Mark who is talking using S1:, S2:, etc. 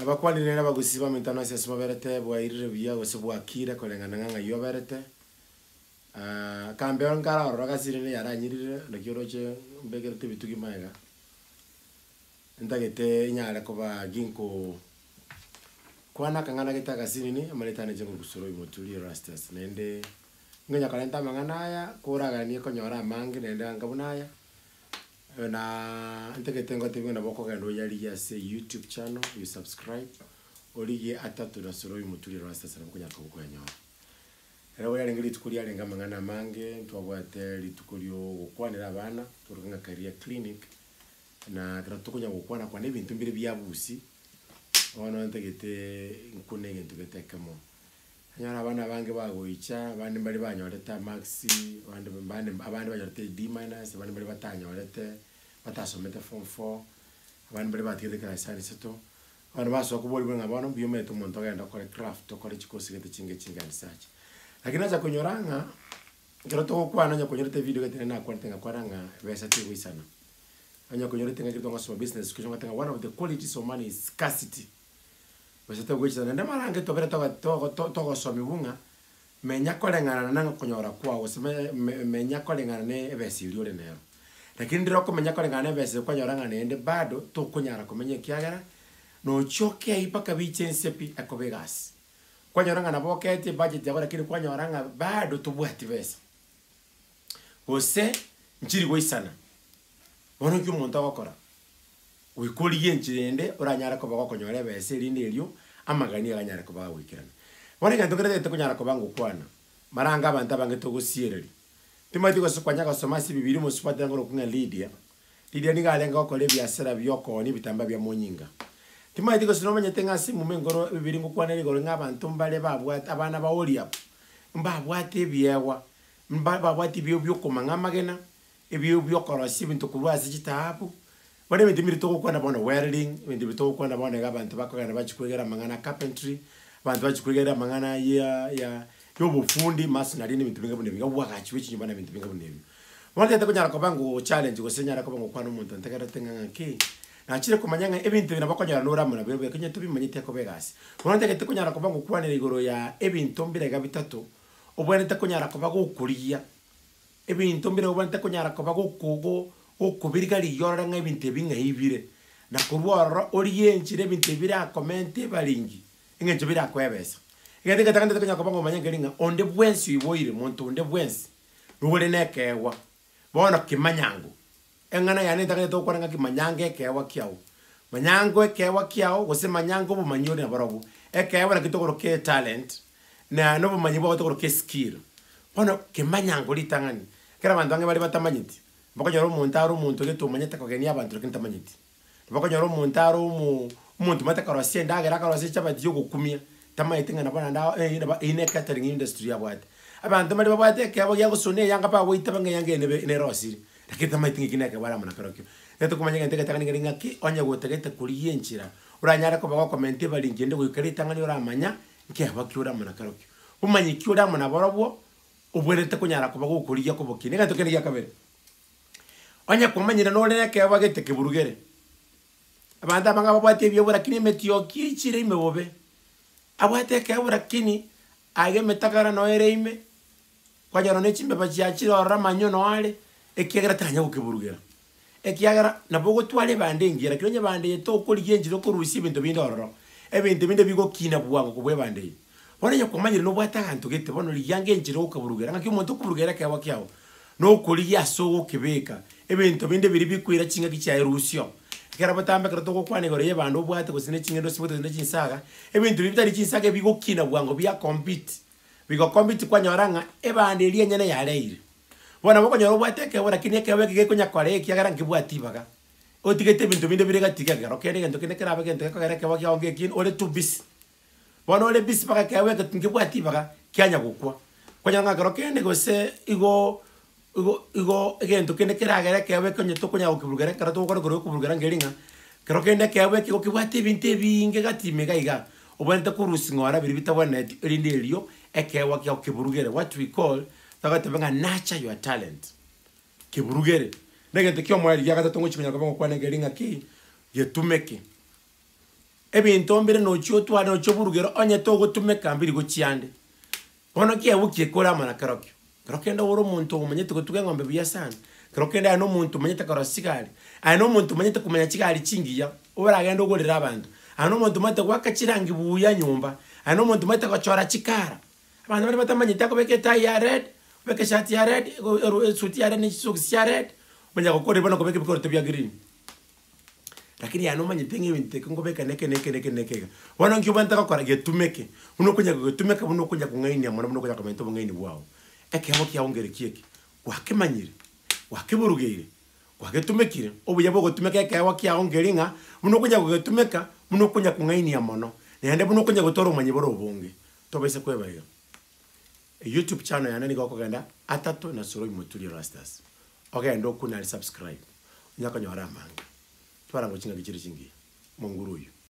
S1: abakwanire na bagusi ba mitano ase ase baberete bwairire buya gose bwakire korengana ng'a ng'ai oberete uh, ah, kambeo nkararora gasire ne yaranyirire naki oroche mbekerete bituki maega ntagete nyare koba ginko kwana kang'ana gete agasinini amaretaniche ngogusoro oyo moturi rastas naende ng'enya korenta amang'ana aya koragania konyora amange naende anga buna aya na tengo na boko kendo bokogenda oyarigia se youtube channel you subscribe origie atatu na soroi muturire wa sasa namukunyaruka gukwenya era oyarenge rituko riarenge amang'ana amange ntwabwate rituko riogokwanera abana twaruge ng'a career clinic na kera tokonya gokwanakwana ebinto mbire biabusi bono ntegete nkuna egento getekemo anyora abana bange bagoicha abande maxi banyorete amaxi abande banyorete d minus abande mbari batanyorete batasomete form four abandi bari batigethekera isareseto abandu basoka kuborirwe ng'a bono biomete omonto ogenda okore craft okore chikosi gete chinge chinge research lakini acha kunyora ng'a kero togokwana nya kunyorete video getene nakwarete ng'a kwaranga besa ebesa tegoisana anya kunyorete ng'a kirito ng'asoma business kisho ng'ate one of the qualities of money is scarcity besa tegoisana nde marange tobere togosomi bung'a menya koreng'ana nanga ng'a kunyora kwago menya koreng'ana ne ebesa iria ore nero lakini ndä rokomenya kåregana na mbeca kwanyoranga nende bado tå kå nyara kå menya kä no choke ipa aipaka biche nsepi akobegas kwanyoranga na bokete budget yako lakini kwa nyora ngana bado tubwati besa gose nchiri gwaisana bono kyo muntu agokora wikurie nchirende uranyara kuba gokonyora besa erinde eryo amagani aganyara kuba gwikirana bono egento keretete kunyara kuba ngukwana maranga abantu abange tugusiereria imathi kwanya gosomasi bibiri musupate ngoro kunga lidia lidia nigale ngokore biasera byokoni bitamba bya munyinga timathi gosinomenyete ng'ase mume ngoro bibiri ngokwanere igoro ng'abanto mbare babwate abana baoria mbabwate ebiewa babwate ebio byokomang'a amagena ebio byokorosia ebinto korwa ase chitaabu bare ebinto biri togokwana bono welding ebinto biri togokwana bono iga abanto bachi bachikwegera amang'ana carpentry abanto bachikwegera amang'ana ya, ya yobufundi masinari n'ibintu binga bunebinga wakachiwe chinyumba na bintu binga bunebinga wandete kunyara koba ngo challenge gose nyara koba ngo kwana umuntu ntagara tenga nki nakire kumanya nka ebintu bina bakonyara nuramura bero bwe kinyo tubimanyite ko begasi wandete kunyara koba ngo kwanira igoro ya ebintu mbirega bitatu obwanete kunyara koba gukuria ebintu mbire obwanete kunyara koba gukugo gukubirga liyorora nka ebintu binga ibire na kurwara ori yenchire ebintu bira comment baringi ingejo bira kwebesa igethi gata kandu tukenyoka bango manya onde bwensi uiboire monto onde bwensi rubore nekewa bono kimanyango engana yane takane tokwaranga kimanyango ekewa kiao manyango ekewa kiao gose manyango bumanyore na barobu ekewa na kitogoro ke talent na no bumanyi togoro ke skill bono kimanyango litangani kera bantu bange bari batamanyiti bakonyora omuntu ari omuntu getumanyete kogenia abantu lakini tamanyiti bakonyora omuntu ari omu omuntu mate akarwasia endagera akarwasia ekyabati yogokumia na ndao eh banandao ine catering industry yabwate abanto mari ke abo gia sone yanga pa goita yanga yange nebe rosi lakini kina ke bara mana pero ke eto kumanya ngente gatagani ngari ki onya gotegete kuri yenchira uranyara ko ba comment bari ngende gukari tangani uramanya nke abaki uramana karo ke umanyi ki uramana borobwo ubwerete kunyara ko bago kuriya ko bokine gato kene gya kabere onya kumanyira no reke abagete kiburugere abantu abanga babwate byo lakini metio kichire imebobe abwateke burakini ageme takara no ereime kwajara ne chimbe bachiachira ora manyo no ale ekiagera tanya gukiburugera ekiagera nabo gotware bande ngira kironye bande yeto koriye njiro korusi bintu bindi ororo ebintu bindi bigokina bwango kubwe bande bonenya kumanyira no bwata kantu gete bono liyange njiro gukiburugera ngaki umuntu kuburugera kyawa kyawo no koriya so kibeka ebintu bindi biri bikwira chinga kichaye rusyo tikara botambe kero togokwanega ore ebande obwate gose na ching'endo sibote na chinsaga ebinto ebi bitari chinsaga ebigokina bwango biacompete bigocompete kwanyora ng'a ebande eria enyene yareire bona bokonyora obwate ekebo lakini ekebo eki gekonyakora ekiagera nkibwatibaga otigete ebinto binde bire gatiga gero kere egento kende kerabe egento gekogera ekebo kiago ngekini ore too busy bona ore busy mpaka ekebo ekete nkibwatibaga kianya gokwa kwanyora ng'a kero kende gose igo igo egento kende keragere keabe konye tokonya gokiburugera kara togokora korwa gokuburugera ngeringa kero kende keabe kigo kibwate ebinto ebinge gatime gaiga obwanete korusi ng'ora biri bitabwaneti erinde erio ekewa kigo kiburugere what we call tagatebe ng'a nurture your talent kiburugere na egento kia omoeri giagatato ngochimenya kobe ngokwana ngeringa ki getumeke ebinto mbere nochi otware nochi oburugero onye togotumeka mbiri gochiande bono kiabu kiekora amana kero kio kero kenda woro omonto omanyete gotuga eng'ombe buya sana kero kenda aya omanyete karosa chigari aya na omanyete komanya chigari chingiya obaragenda ogorera abanto aya na omanyete gwaka chirangi buya nyomba aya na omanyete gochora chikara abanto bari batamanyete akobeka etai ya red obeka eshati ya red esuti ya red nechisokisi chia red omanya gokorera bono kobeka ebikoroto bia green lakini ya noma nyitenge minteke ngobe ka neke neke neke neke wana ngiyo bantaka kwa getumeke uno kunya getumeka uno kunya kungaini ya mwana uno kunya komento bungaini wao ekeho kieki gwakemanyire gwakiburugeire gwagetumekire obuya bogotumeka ekeho kiaongeri ng'a buna okonya gogetumeka buna okonya kong'ainia mono naende buna okonya gotwara omonyi bore obonge tobaise kwebaiga youtube channel yane nigo okogenda atato na soroi muturi rastas ogenda okunari subscribe onyakonyora amange chinga kichiri chingiya munguru uyu